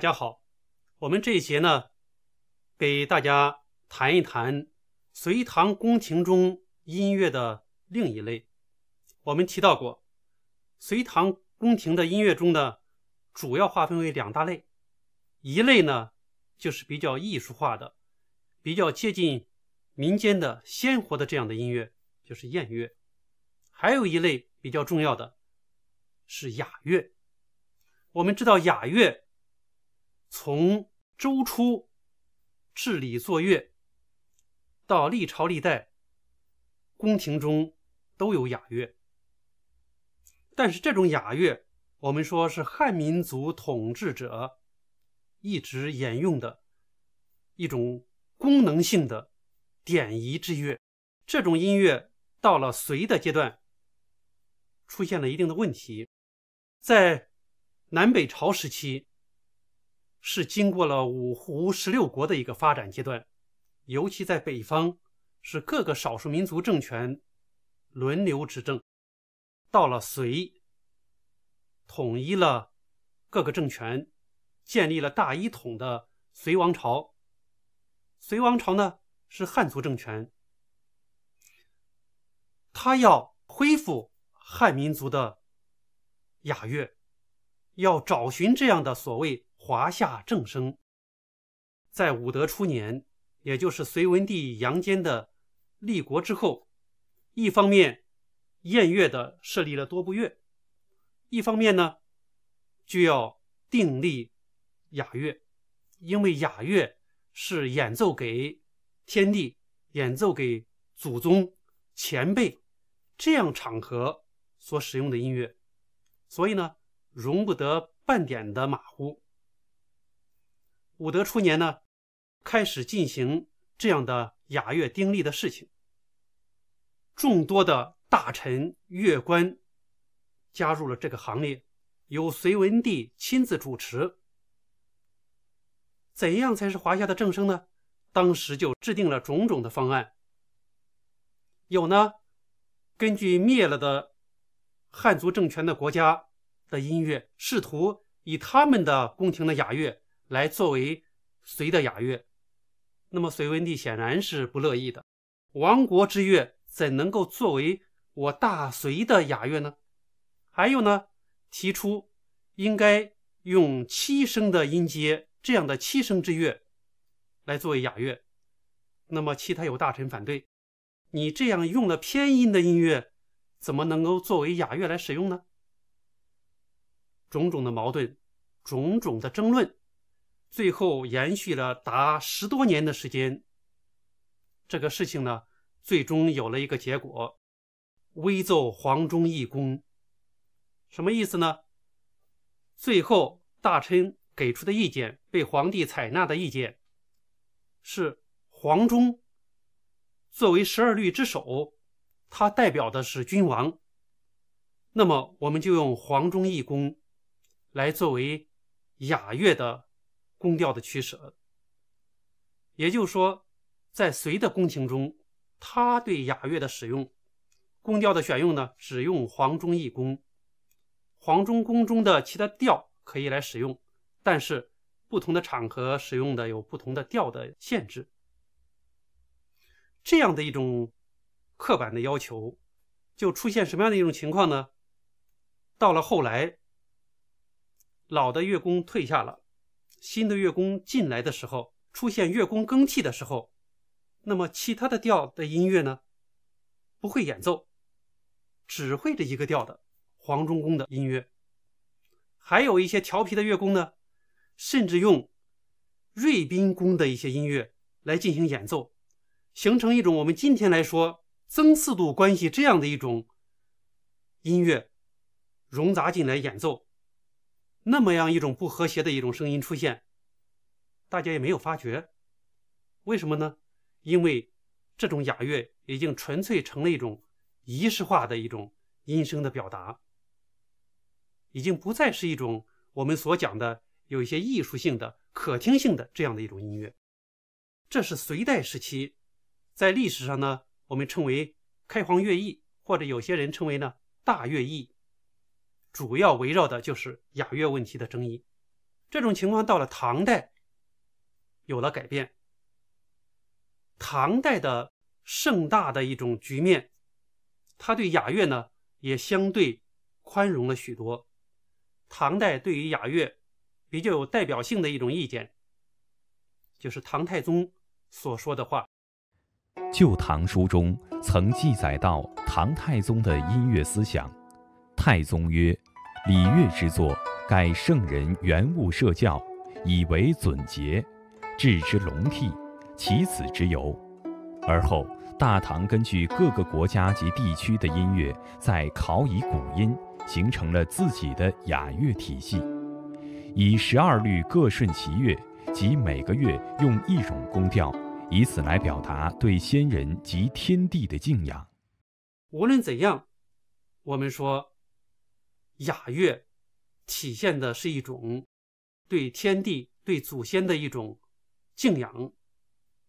大家好，我们这一节呢，给大家谈一谈隋唐宫廷中音乐的另一类。我们提到过，隋唐宫廷的音乐中的主要划分为两大类，一类呢就是比较艺术化的，比较接近民间的、鲜活的这样的音乐，就是宴乐；还有一类比较重要的是雅乐。我们知道雅乐。从周初治理作乐到历朝历代宫廷中都有雅乐，但是这种雅乐，我们说是汉民族统治者一直沿用的一种功能性、的典仪之乐。这种音乐到了隋的阶段，出现了一定的问题，在南北朝时期。是经过了五胡十六国的一个发展阶段，尤其在北方是各个少数民族政权轮流执政。到了隋，统一了各个政权，建立了大一统的隋王朝。隋王朝呢是汉族政权，他要恢复汉民族的雅乐。要找寻这样的所谓华夏正声。在武德初年，也就是隋文帝杨坚的立国之后，一方面燕乐的设立了多部乐，一方面呢就要订立雅乐，因为雅乐是演奏给天地、演奏给祖宗、前辈这样场合所使用的音乐，所以呢。容不得半点的马虎。武德初年呢，开始进行这样的雅乐丁立的事情。众多的大臣、乐官加入了这个行列，由隋文帝亲自主持。怎样才是华夏的正声呢？当时就制定了种种的方案。有呢，根据灭了的汉族政权的国家。的音乐，试图以他们的宫廷的雅乐来作为隋的雅乐，那么隋文帝显然是不乐意的。亡国之乐怎能够作为我大隋的雅乐呢？还有呢，提出应该用七声的音阶这样的七声之乐来作为雅乐，那么其他有大臣反对，你这样用了偏音的音乐，怎么能够作为雅乐来使用呢？种种的矛盾，种种的争论，最后延续了达十多年的时间。这个事情呢，最终有了一个结果：微奏黄忠义功。什么意思呢？最后大臣给出的意见，被皇帝采纳的意见，是黄忠作为十二律之首，他代表的是君王。那么我们就用黄忠义功。来作为雅乐的宫调的取舍，也就是说，在隋的宫廷中，他对雅乐的使用、宫调的选用呢，只用黄钟一宫，黄钟宫中的其他调可以来使用，但是不同的场合使用的有不同的调的限制。这样的一种刻板的要求，就出现什么样的一种情况呢？到了后来。老的乐工退下了，新的乐工进来的时候，出现乐工更替的时候，那么其他的调的音乐呢，不会演奏，只会这一个调的黄钟宫的音乐。还有一些调皮的乐工呢，甚至用瑞宾宫的一些音乐来进行演奏，形成一种我们今天来说增四度关系这样的一种音乐融杂进来演奏。那么样一种不和谐的一种声音出现，大家也没有发觉，为什么呢？因为这种雅乐已经纯粹成了一种仪式化的一种音声的表达，已经不再是一种我们所讲的有一些艺术性的可听性的这样的一种音乐。这是隋代时期，在历史上呢，我们称为开皇乐易，或者有些人称为呢大乐易。主要围绕的就是雅乐问题的争议。这种情况到了唐代有了改变。唐代的盛大的一种局面，他对雅乐呢也相对宽容了许多。唐代对于雅乐比较有代表性的一种意见，就是唐太宗所说的话。《旧唐书》中曾记载到唐太宗的音乐思想。太宗曰：“礼乐之作，盖圣人原物设教，以为准节，制之龙替，其此之由。而后大唐根据各个国家及地区的音乐，在考以古音，形成了自己的雅乐体系，以十二律各顺其乐，即每个月用一种宫调，以此来表达对先人及天地的敬仰。无论怎样，我们说。”雅乐体现的是一种对天地、对祖先的一种敬仰，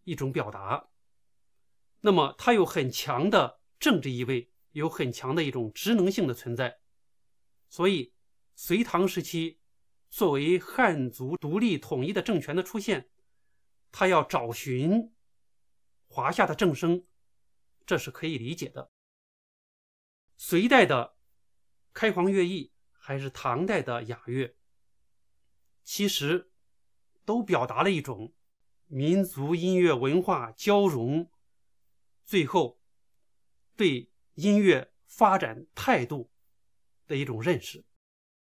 一种表达。那么它有很强的政治意味，有很强的一种职能性的存在。所以，隋唐时期作为汉族独立统一的政权的出现，他要找寻华夏的正声，这是可以理解的。隋代的。开皇乐、毅还是唐代的雅乐，其实都表达了一种民族音乐文化交融，最后对音乐发展态度的一种认识。